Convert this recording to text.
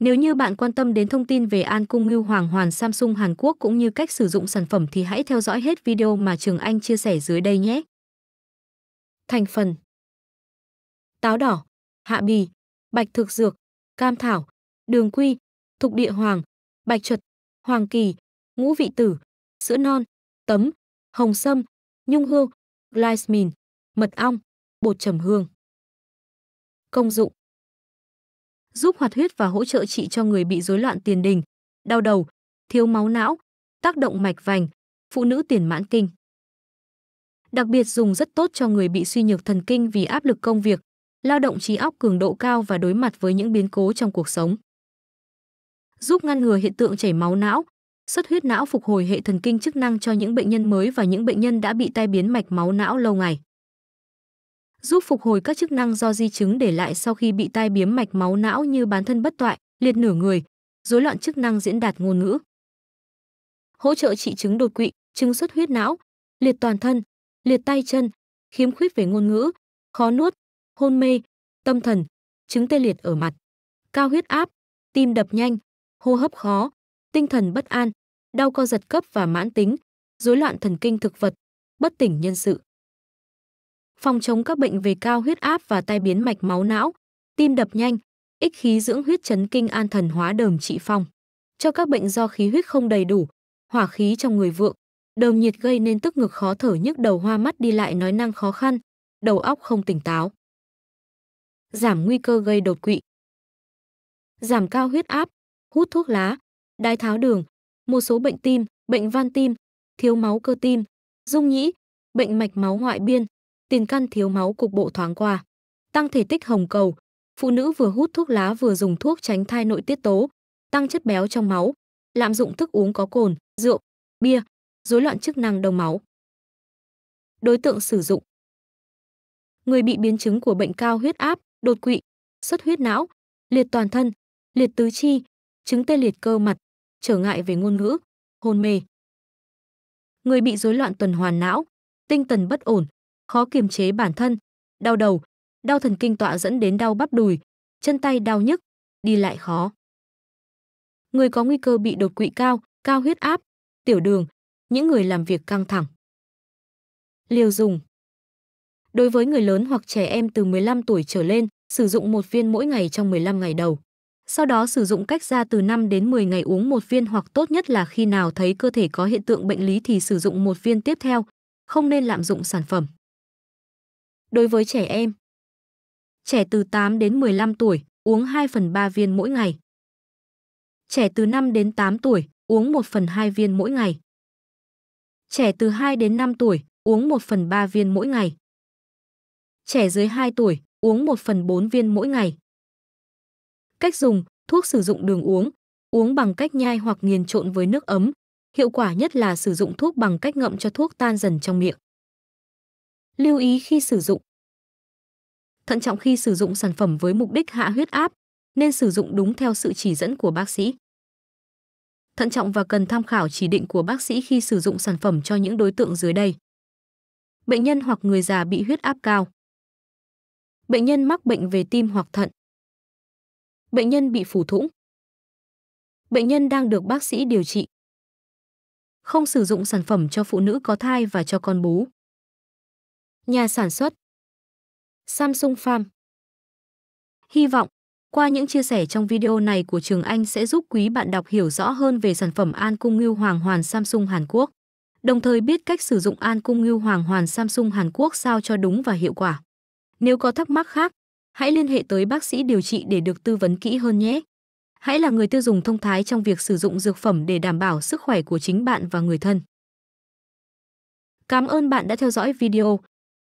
Nếu như bạn quan tâm đến thông tin về An Cung Ngưu Hoàng Hoàn Samsung Hàn Quốc cũng như cách sử dụng sản phẩm thì hãy theo dõi hết video mà Trường Anh chia sẻ dưới đây nhé. Thành phần Táo đỏ, hạ bì, bạch thực dược, cam thảo, đường quy, thục địa hoàng, bạch chuột, hoàng kỳ, ngũ vị tử, sữa non, tấm, hồng sâm, nhung hương, glycerin, mật ong, bột trầm hương. Công dụng giúp hoạt huyết và hỗ trợ trị cho người bị rối loạn tiền đình, đau đầu, thiếu máu não, tác động mạch vành, phụ nữ tiền mãn kinh. Đặc biệt dùng rất tốt cho người bị suy nhược thần kinh vì áp lực công việc, lao động trí óc cường độ cao và đối mặt với những biến cố trong cuộc sống. Giúp ngăn ngừa hiện tượng chảy máu não, xuất huyết não phục hồi hệ thần kinh chức năng cho những bệnh nhân mới và những bệnh nhân đã bị tai biến mạch máu não lâu ngày giúp phục hồi các chức năng do di chứng để lại sau khi bị tai biến mạch máu não như bán thân bất toại, liệt nửa người, rối loạn chức năng diễn đạt ngôn ngữ. Hỗ trợ trị chứng đột quỵ, chứng xuất huyết não, liệt toàn thân, liệt tay chân, khiếm khuyết về ngôn ngữ, khó nuốt, hôn mê, tâm thần, chứng tê liệt ở mặt, cao huyết áp, tim đập nhanh, hô hấp khó, tinh thần bất an, đau co giật cấp và mãn tính, rối loạn thần kinh thực vật, bất tỉnh nhân sự phòng chống các bệnh về cao huyết áp và tai biến mạch máu não, tim đập nhanh, ích khí dưỡng huyết chấn kinh an thần hóa đờm trị phong. Cho các bệnh do khí huyết không đầy đủ, hỏa khí trong người vượng, đờm nhiệt gây nên tức ngực khó thở nhức đầu hoa mắt đi lại nói năng khó khăn, đầu óc không tỉnh táo. Giảm nguy cơ gây đột quỵ. Giảm cao huyết áp, hút thuốc lá, đái tháo đường, một số bệnh tim, bệnh van tim, thiếu máu cơ tim, dung nhĩ, bệnh mạch máu ngoại biên, tiền căn thiếu máu cục bộ thoáng qua. Tăng thể tích hồng cầu, phụ nữ vừa hút thuốc lá vừa dùng thuốc tránh thai nội tiết tố, tăng chất béo trong máu, lạm dụng thức uống có cồn, rượu, bia, rối loạn chức năng đông máu. Đối tượng sử dụng Người bị biến chứng của bệnh cao huyết áp, đột quỵ, xuất huyết não, liệt toàn thân, liệt tứ chi, chứng tê liệt cơ mặt, trở ngại về ngôn ngữ, hôn mê. Người bị rối loạn tuần hoàn não, tinh thần bất ổn, khó kiềm chế bản thân, đau đầu, đau thần kinh tọa dẫn đến đau bắp đùi, chân tay đau nhức, đi lại khó. Người có nguy cơ bị đột quỵ cao, cao huyết áp, tiểu đường, những người làm việc căng thẳng. Liều dùng Đối với người lớn hoặc trẻ em từ 15 tuổi trở lên, sử dụng một viên mỗi ngày trong 15 ngày đầu. Sau đó sử dụng cách ra từ 5 đến 10 ngày uống một viên hoặc tốt nhất là khi nào thấy cơ thể có hiện tượng bệnh lý thì sử dụng một viên tiếp theo, không nên lạm dụng sản phẩm. Đối với trẻ em, trẻ từ 8 đến 15 tuổi uống 2 phần 3 viên mỗi ngày. Trẻ từ 5 đến 8 tuổi uống 1 phần 2 viên mỗi ngày. Trẻ từ 2 đến 5 tuổi uống 1 phần 3 viên mỗi ngày. Trẻ dưới 2 tuổi uống 1 phần 4 viên mỗi ngày. Cách dùng, thuốc sử dụng đường uống, uống bằng cách nhai hoặc nghiền trộn với nước ấm. Hiệu quả nhất là sử dụng thuốc bằng cách ngậm cho thuốc tan dần trong miệng lưu ý khi sử dụng. Thận trọng khi sử dụng sản phẩm với mục đích hạ huyết áp, nên sử dụng đúng theo sự chỉ dẫn của bác sĩ. Thận trọng và cần tham khảo chỉ định của bác sĩ khi sử dụng sản phẩm cho những đối tượng dưới đây. Bệnh nhân hoặc người già bị huyết áp cao. Bệnh nhân mắc bệnh về tim hoặc thận. Bệnh nhân bị phù thủng. Bệnh nhân đang được bác sĩ điều trị. Không sử dụng sản phẩm cho phụ nữ có thai và cho con bú. Nhà sản xuất Samsung Farm Hy vọng, qua những chia sẻ trong video này của Trường Anh sẽ giúp quý bạn đọc hiểu rõ hơn về sản phẩm An Cung Ngưu Hoàng Hoàn Samsung Hàn Quốc, đồng thời biết cách sử dụng An Cung Ngưu Hoàng Hoàn Samsung Hàn Quốc sao cho đúng và hiệu quả. Nếu có thắc mắc khác, hãy liên hệ tới bác sĩ điều trị để được tư vấn kỹ hơn nhé. Hãy là người tiêu dùng thông thái trong việc sử dụng dược phẩm để đảm bảo sức khỏe của chính bạn và người thân. Cảm ơn bạn đã theo dõi video.